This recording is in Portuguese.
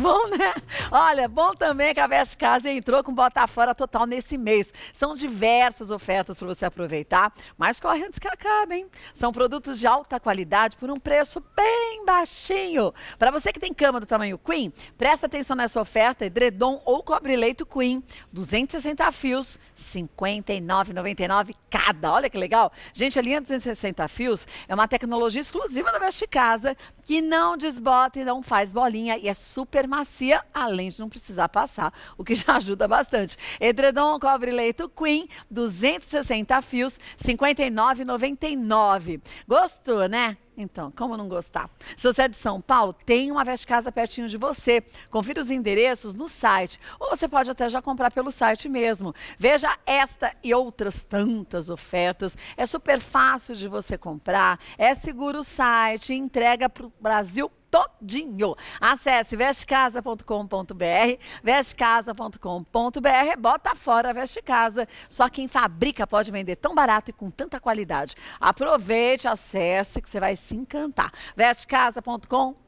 Bom, né? Olha, bom também que a Veste Casa entrou com Bota Fora Total nesse mês. São diversas ofertas para você aproveitar, mas corre antes que acabe, hein? São produtos de alta qualidade por um preço bem baixinho. Para você que tem cama do tamanho Queen, presta atenção nessa oferta, edredom ou cobre-leito Queen, 260 fios, R$ 59,99 cada. Olha que legal. Gente, a linha 260 fios é uma tecnologia exclusiva da Veste Casa que não desbota e não faz bolinha e é super macia além de não precisar passar, o que já ajuda bastante. Edredom cobre leito Queen, 260 fios, 59,99. Gostou, né? Então, como não gostar? Se você é de São Paulo, tem uma Veste Casa pertinho de você. Confira os endereços no site. Ou você pode até já comprar pelo site mesmo. Veja esta e outras tantas ofertas. É super fácil de você comprar. É seguro o site. Entrega para o Brasil todinho. Acesse vestecasa.com.br, vestecasa.com.br, bota fora a Veste Casa. Só quem fabrica pode vender tão barato e com tanta qualidade. Aproveite, acesse que você vai se encantar. vestecasa.com.br.